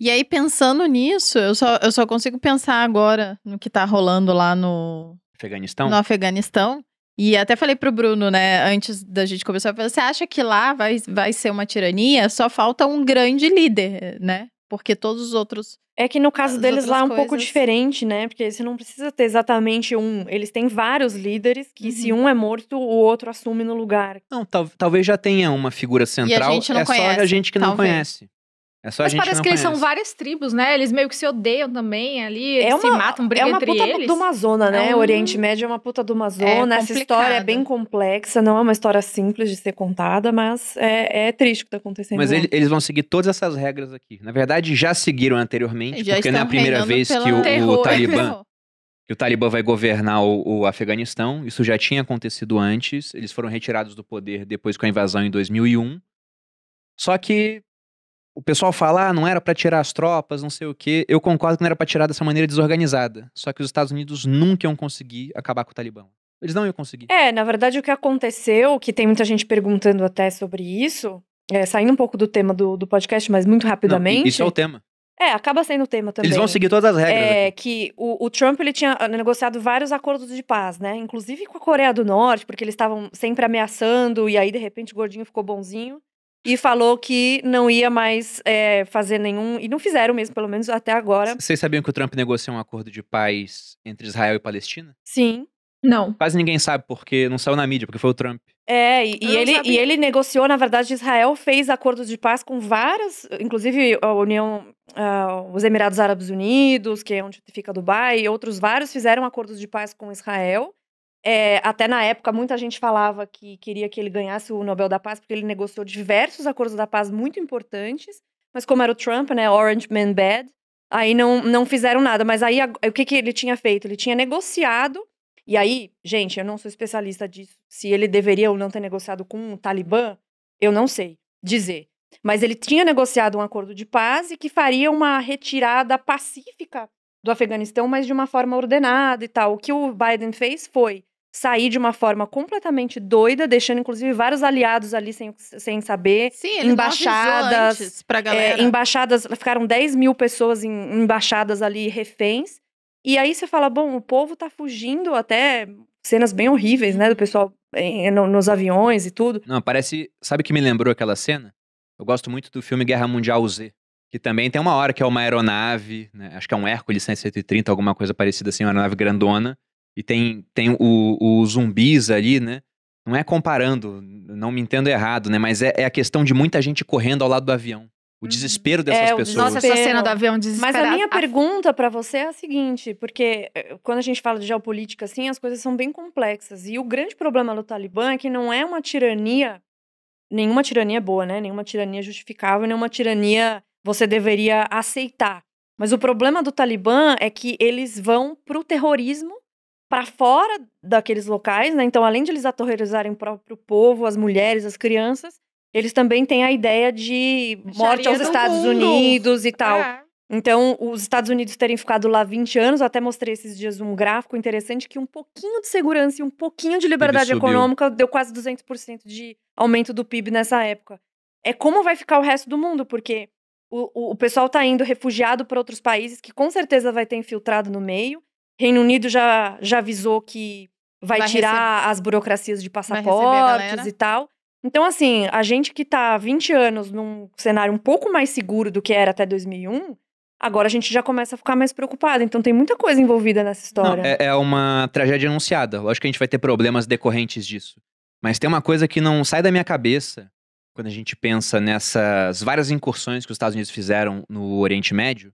E aí, pensando nisso, eu só, eu só consigo pensar agora no que tá rolando lá no. Afeganistão? No Afeganistão. E até falei pro Bruno, né, antes da gente começar, você acha que lá vai, vai ser uma tirania? Só falta um grande líder, né? Porque todos os outros. É que no caso deles lá é um coisas... pouco diferente, né? Porque você não precisa ter exatamente um. Eles têm vários líderes que, uhum. se um é morto, o outro assume no lugar. Não, tal, talvez já tenha uma figura central. é conhece, só a gente que talvez. não conhece. É só Mas a gente parece que conhece. eles são várias tribos, né? Eles meio que se odeiam também ali, é uma, se matam, brigam é entre eles. É uma é puta de uma zona, né? É um... O Oriente Médio é uma puta de uma é zona. É Essa história é bem complexa, não é uma história simples de ser contada, mas é, é triste o que tá acontecendo. Mas ele, eles vão seguir todas essas regras aqui. Na verdade, já seguiram anteriormente, já porque não é a primeira vez que o, o Talibã... Que o Talibã vai governar o, o Afeganistão. Isso já tinha acontecido antes. Eles foram retirados do poder depois com a invasão em 2001. Só que o pessoal fala, ah, não era para tirar as tropas, não sei o quê. Eu concordo que não era para tirar dessa maneira desorganizada. Só que os Estados Unidos nunca iam conseguir acabar com o Talibã. Eles não iam conseguir. É, na verdade, o que aconteceu, que tem muita gente perguntando até sobre isso, é, saindo um pouco do tema do, do podcast, mas muito rapidamente. Não, isso é o tema. É, acaba sendo o tema também. Eles vão seguir todas as regras. É, aqui. que o, o, Trump ele tinha ah, negociado vários acordos de paz, né? Inclusive com a Coreia do Norte, porque eles estavam sempre ameaçando, e aí, de repente, o gordinho ficou bonzinho e falou que não ia mais é, fazer nenhum. E não fizeram mesmo, pelo menos até agora. Vocês sabiam que o Trump negociou um acordo de paz entre Israel e Palestina? Sim. Não. Quase ninguém sabe, porque não saiu na mídia, porque foi o Trump. É, e, e ele, e ele negociou, na verdade, Israel fez acordos de paz com várias, inclusive a União, uh, os Emirados Árabes Unidos, que é onde fica Dubai, e outros vários fizeram acordos de paz com Israel. É, até na época, muita gente falava que queria que ele ganhasse o Nobel da Paz, porque ele negociou diversos acordos da paz muito importantes, mas como era o Trump, né, Orange Man Bad, aí não, não fizeram nada. Mas aí, o que, que ele tinha feito? Ele tinha negociado, e aí, gente, eu não sou especialista disso, se ele deveria ou não ter negociado com o Talibã, eu não sei dizer. Mas ele tinha negociado um acordo de paz e que faria uma retirada pacífica do Afeganistão, mas de uma forma ordenada e tal. O que o Biden fez foi sair de uma forma completamente doida, deixando inclusive vários aliados ali sem, sem saber. Sim, ele embaixadas. para é, galera. É, embaixadas, ficaram 10 mil pessoas em embaixadas ali reféns. E aí você fala, bom, o povo tá fugindo até cenas bem horríveis, né, do pessoal em, é, é, no, nos aviões e tudo. Não, parece, sabe que me lembrou aquela cena? Eu gosto muito do filme Guerra Mundial Z, que também tem uma hora que é uma aeronave, né, acho que é um Hércules 130, alguma coisa parecida assim, uma aeronave grandona, e tem, tem o, o zumbis ali, né? Não é comparando, não me entendo errado, né? Mas é, é a questão de muita gente correndo ao lado do avião. O uhum. desespero é, dessas é, pessoas. Nossa, essa cena do avião desesperada. Mas a minha a... pergunta para você é a seguinte, porque eh, quando a gente fala de geopolítica assim, as coisas são bem complexas. E o grande problema do Talibã é que não é uma tirania, nenhuma tirania é boa, né? Nenhuma tirania justificável, nenhuma tirania você deveria aceitar. Mas o problema do Talibã é que eles vão pro terrorismo para fora daqueles locais, né? Então, além de eles aterrorizarem o próprio povo, as mulheres, as crianças, eles também têm a ideia de morte aos Estados mundo. Unidos e tal. É. Então, os Estados Unidos terem ficado lá 20 anos, eu até mostrei esses dias um gráfico interessante que um pouquinho de segurança e um pouquinho de liberdade econômica deu quase 200% de aumento do PIB nessa época. É como vai ficar o resto do mundo, porque o, o, o pessoal está indo refugiado para outros países que com certeza vai ter infiltrado no meio Reino Unido já, já avisou que vai, vai tirar receber, as burocracias de passaportes e tal. Então, assim, a gente que está há 20 anos num cenário um pouco mais seguro do que era até 2001, agora a gente já começa a ficar mais preocupado. Então, tem muita coisa envolvida nessa história. Não, é, é uma tragédia anunciada. Lógico que a gente vai ter problemas decorrentes disso. Mas tem uma coisa que não sai da minha cabeça quando a gente pensa nessas várias incursões que os Estados Unidos fizeram no Oriente Médio,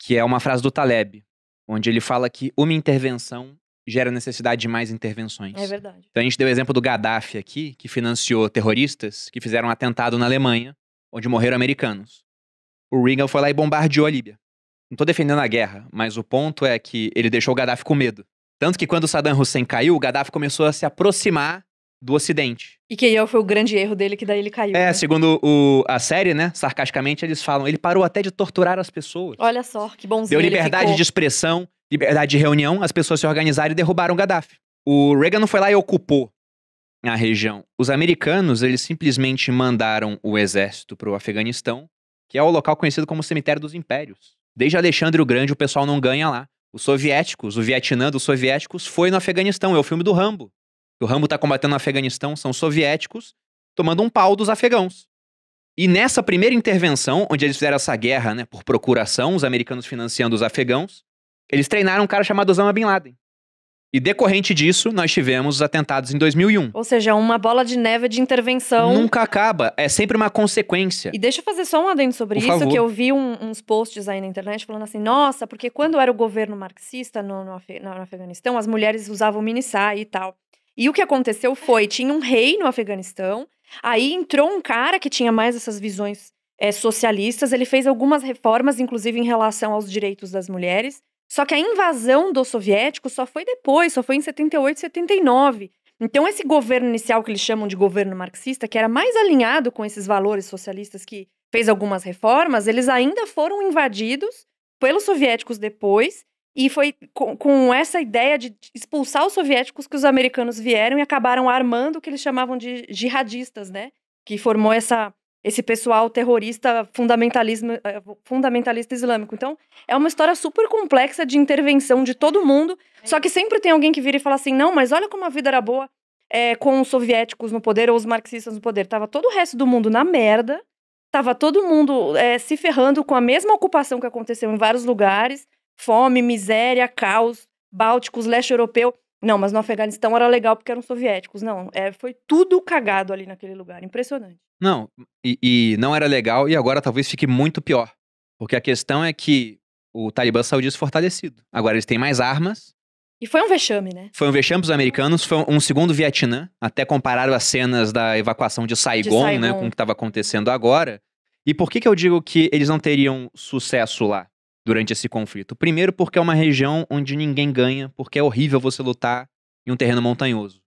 que é uma frase do Taleb, onde ele fala que uma intervenção gera necessidade de mais é intervenções. É verdade. Então a gente deu o exemplo do Gaddafi aqui, que financiou terroristas que fizeram um atentado na Alemanha, onde morreram americanos. O Reagan foi lá e bombardeou a Líbia. Não estou defendendo a guerra, mas o ponto é que ele deixou o Gaddafi com medo. Tanto que quando o Saddam Hussein caiu, o Gaddafi começou a se aproximar do Ocidente. E que aí é foi o grande erro dele, que daí ele caiu. É, né? segundo o, a série, né? Sarcasticamente, eles falam, ele parou até de torturar as pessoas. Olha só, que bonzinho. Deu liberdade de expressão, liberdade de reunião, as pessoas se organizaram e derrubaram o Gaddafi. O Reagan não foi lá e ocupou a região. Os americanos, eles simplesmente mandaram o exército para o Afeganistão, que é o local conhecido como Cemitério dos Impérios. Desde Alexandre o Grande, o pessoal não ganha lá. Os soviéticos, o Vietnã dos soviéticos foi no Afeganistão, é o filme do Rambo que o Rambo está combatendo no Afeganistão são soviéticos tomando um pau dos afegãos. E nessa primeira intervenção, onde eles fizeram essa guerra né, por procuração, os americanos financiando os afegãos, eles treinaram um cara chamado Osama Bin Laden. E decorrente disso, nós tivemos os atentados em 2001. Ou seja, uma bola de neve de intervenção. Nunca acaba, é sempre uma consequência. E deixa eu fazer só um adendo sobre Por isso, favor. que eu vi um, uns posts aí na internet falando assim, nossa, porque quando era o governo marxista no, no, Af no Afeganistão, as mulheres usavam mini e tal. E o que aconteceu foi: tinha um rei no Afeganistão, aí entrou um cara que tinha mais essas visões é, socialistas, ele fez algumas reformas, inclusive em relação aos direitos das mulheres. Só que a invasão dos soviéticos só foi depois, só foi em 78, 79. Então, esse governo inicial que eles chamam de governo marxista, que era mais alinhado com esses valores socialistas que fez algumas reformas, eles ainda foram invadidos pelos soviéticos depois e foi com, com, essa ideia de expulsar os soviéticos que os americanos vieram e acabaram armando o que eles chamavam de jihadistas, né? Que formou essa, esse pessoal terrorista fundamentalismo, eh, fundamentalista islâmico. Então, é uma história super complexa de intervenção de todo mundo. É. Só que sempre tem alguém que vira e fala assim: não, mas olha como a vida era boa é, com os soviéticos no poder ou os marxistas no poder. Tava todo o resto do mundo na merda. Tava todo mundo é, se ferrando com a mesma ocupação que aconteceu em vários lugares fome, miséria, caos, bálticos, leste europeu. Não, mas no Afeganistão era legal porque eram soviéticos. Não, é, foi tudo cagado ali naquele lugar. Impressionante. Não, e, e, não era legal e agora talvez fique muito pior. Porque a questão é que o Talibã saiu desfortalecido. Agora eles têm mais armas. E foi um vexame, né? Foi um vexame para os americanos, foi um segundo Vietnã. Até compararam as cenas da evacuação de Saigon, de Saigon. né, com o que estava acontecendo agora. E por que, que eu digo que eles não teriam sucesso lá? durante esse conflito. Primeiro, porque é uma região onde ninguém ganha, porque é horrível você lutar em um terreno montanhoso.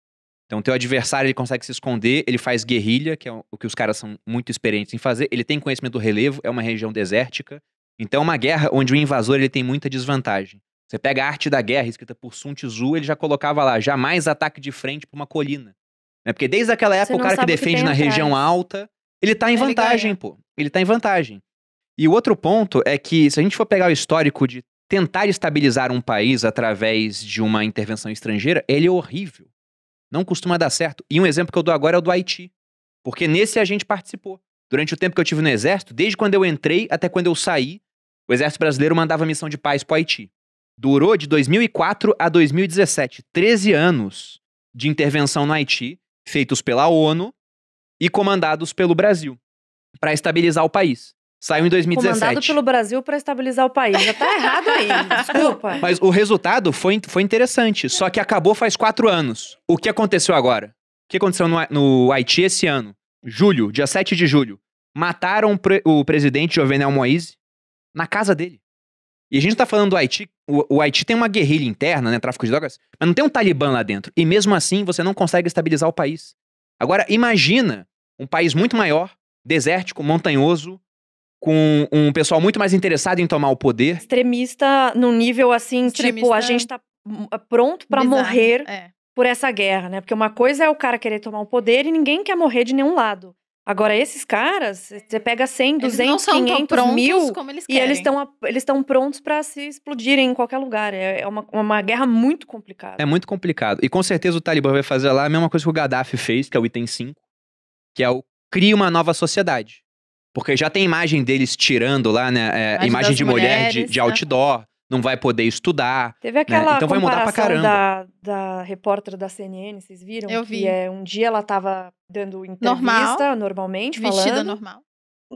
Então, teu adversário ele consegue se esconder, ele faz guerrilha, que é o que os caras são muito experientes em fazer, ele tem conhecimento do relevo, é uma região desértica. Então, é uma guerra onde o invasor ele tem muita desvantagem. Você pega a arte da guerra, escrita por Sun Tzu, ele já colocava lá, jamais ataque de frente para uma colina. Né? Porque desde aquela época, o cara que defende que na região alta, ele tá em vantagem, pô. Ele tá em vantagem. E o outro ponto é que, se a gente for pegar o histórico de tentar estabilizar um país através de uma intervenção estrangeira, ele é horrível. Não costuma dar certo. E um exemplo que eu dou agora é o do Haiti. Porque nesse a gente participou. Durante o tempo que eu tive no Exército, desde quando eu entrei até quando eu saí, o Exército Brasileiro mandava missão de paz para o Haiti. Durou de 2004 a 2017, 13 anos de intervenção no Haiti, feitos pela ONU e comandados pelo Brasil, para estabilizar o país. Saiu em 2017. Comandado pelo Brasil para estabilizar o país. Já tá errado aí, desculpa. Mas o resultado foi, foi interessante, só que acabou faz quatro anos. O que aconteceu agora? O que aconteceu no, no Haiti esse ano? Julho, dia 7 de julho. Mataram pre, o presidente Jovenel Moise na casa dele. E a gente tá falando do Haiti. O, o Haiti tem uma guerrilha interna, né? Tráfico de drogas. Mas não tem um talibã lá dentro. E mesmo assim, você não consegue estabilizar o país. Agora, imagina um país muito maior, desértico, montanhoso, com um pessoal muito mais interessado em tomar o poder. Extremista num nível assim, Extremista tipo, a gente tá hum, é, pronto para morrer é. por essa guerra, né? Porque uma coisa é o cara querer tomar o poder e ninguém quer morrer de nenhum lado. Agora, esses caras, você pega 100, 200, 500 mil e eles estão eles prontos para se explodirem em qualquer lugar. É, é uma, uma guerra muito complicada. É muito complicado. E com certeza o Talibã vai fazer lá a mesma coisa que o Gaddafi fez, que é o item 5, que é o cria uma nova sociedade. Porque já tem imagem deles tirando lá, né? É, imagem de mulheres, mulher de, de né? outdoor. Né? Não vai poder estudar. Teve né, aquela né? então vai mudar pra caramba. Da, da repórter da CNN, vocês viram? Eu vi. Que é, um dia ela tava dando entrevista normal, normalmente, falando. Vestida normal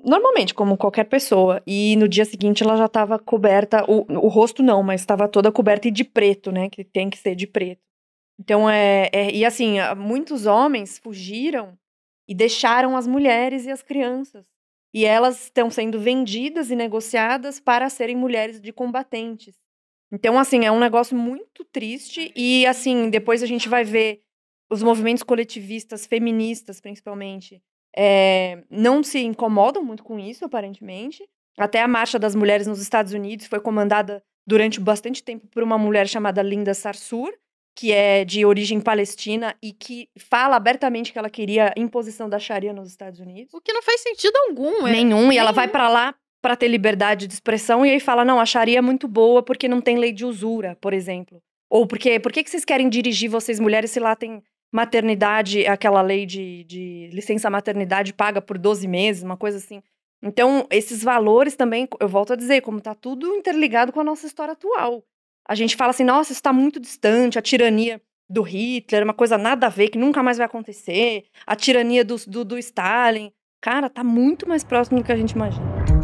normalmente, como qualquer pessoa. E no dia seguinte ela já estava coberta, o, o rosto não, mas estava toda coberta e de preto, né? Que tem que ser de preto. Então é, é, E assim, muitos homens fugiram e deixaram as mulheres e as crianças e elas estão sendo vendidas e negociadas para serem mulheres de combatentes. Então, assim, é um negócio muito triste. E, assim, depois a gente vai ver os movimentos coletivistas, feministas, principalmente, é, não se incomodam muito com isso, aparentemente. Até a Marcha das Mulheres nos Estados Unidos foi comandada durante bastante tempo por uma mulher chamada Linda Sarsour, que é de origem palestina e que fala abertamente que ela queria imposição da Sharia nos Estados Unidos. O que não faz sentido algum. É... Nenhum, e ela vai para lá para ter liberdade de expressão e aí fala: "Não, a Sharia é muito boa porque não tem lei de usura", por exemplo. Ou porque, por que que vocês querem dirigir vocês mulheres se lá tem maternidade, aquela lei de, de licença maternidade paga por 12 meses, uma coisa assim. Então, esses valores também, eu volto a dizer, como está tudo interligado com a nossa história atual. A gente fala assim, nossa, isso está muito distante, a tirania do Hitler, uma coisa nada a ver, que nunca mais vai acontecer, a tirania do, do, do Stalin. Cara, tá muito mais próximo do que a gente imagina.